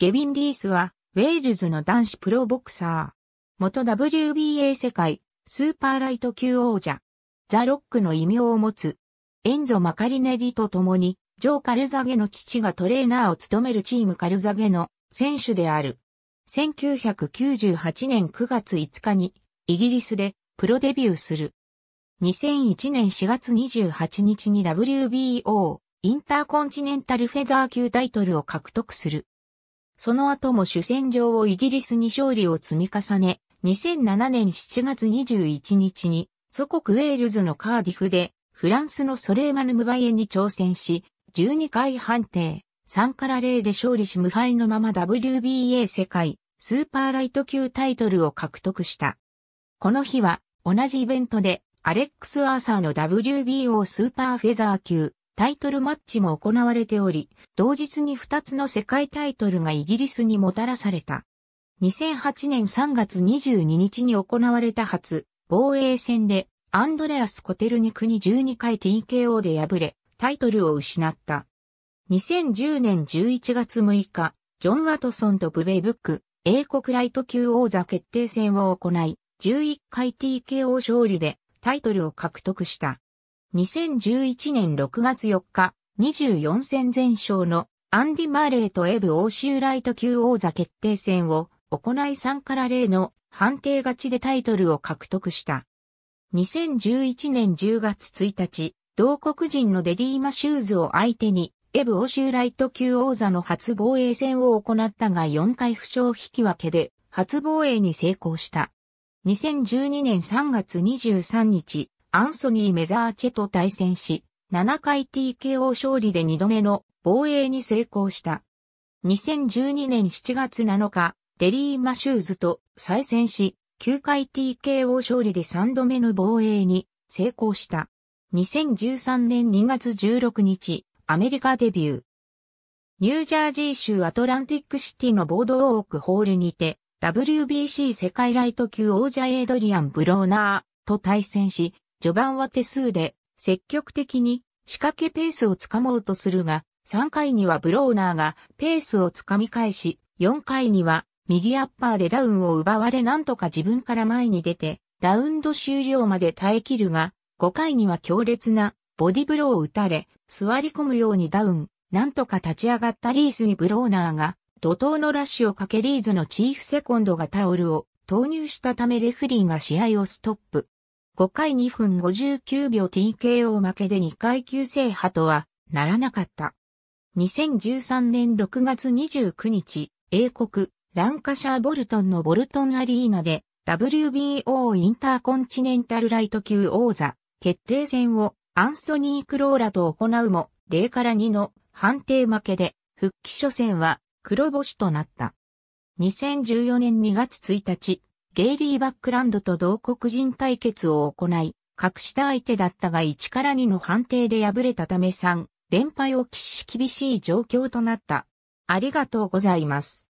ゲビン・リースは、ウェールズの男子プロボクサー。元 WBA 世界、スーパーライト級王者。ザ・ロックの異名を持つ。エンゾ・マカリネリと共に、ジョー・カルザゲの父がトレーナーを務めるチームカルザゲの選手である。1998年9月5日に、イギリスでプロデビューする。2001年4月28日に WBO インターコンチネンタルフェザー級タイトルを獲得する。その後も主戦場をイギリスに勝利を積み重ね、2007年7月21日に祖国ウェールズのカーディフでフランスのソレーマヌムバイエに挑戦し、12回判定、3から0で勝利し無敗のまま WBA 世界スーパーライト級タイトルを獲得した。この日は同じイベントでアレックス・アーサーの WBO スーパーフェザー級タイトルマッチも行われており、同日に2つの世界タイトルがイギリスにもたらされた。2008年3月22日に行われた初防衛戦でアンドレアス・コテルニクに12回 TKO で敗れ、タイトルを失った。2010年11月6日、ジョン・ワトソンとブベイブック、英国ライト級王座決定戦を行い、11回 TKO 勝利でタイトルを獲得した。2011年6月4日、24戦全勝のアンディ・マーレーとエブ・欧州ライト級王座決定戦を行い3から0の判定勝ちでタイトルを獲得した。2011年10月1日、同国人のデディーマ・シューズを相手に、エブ欧州ライト級王座の初防衛戦を行ったが4回負傷引き分けで、初防衛に成功した。2012年3月23日、アンソニー・メザーチェと対戦し、7回 TKO 勝利で2度目の防衛に成功した。2012年7月7日、デリー・マシューズと再戦し、9回 TKO 勝利で3度目の防衛に成功した。2013年2月16日、アメリカデビュー。ニュージャージー州アトランティックシティのボードウォークホールにて、WBC 世界ライト級王者エイドリアン・ブローナーと対戦し、序盤は手数で積極的に仕掛けペースをつかもうとするが、3回にはブローナーがペースをつかみ返し、4回には右アッパーでダウンを奪われなんとか自分から前に出て、ラウンド終了まで耐え切るが、5回には強烈なボディブローを打たれ、座り込むようにダウン、なんとか立ち上がったリースにブローナーが、怒涛のラッシュをかけリーズのチーフセコンドがタオルを投入したためレフリーが試合をストップ。5回2分59秒 TKO 負けで2階級制覇とはならなかった。2013年6月29日、英国、ランカシャーボルトンのボルトンアリーナで WBO インターコンチネンタルライト級王座決定戦をアンソニー・クローラと行うも0から2の判定負けで復帰初戦は黒星となった。2014年2月1日、ゲイリー・バックランドと同国人対決を行い、格下相手だったが1から2の判定で敗れたため3連敗を喫し厳しい状況となった。ありがとうございます。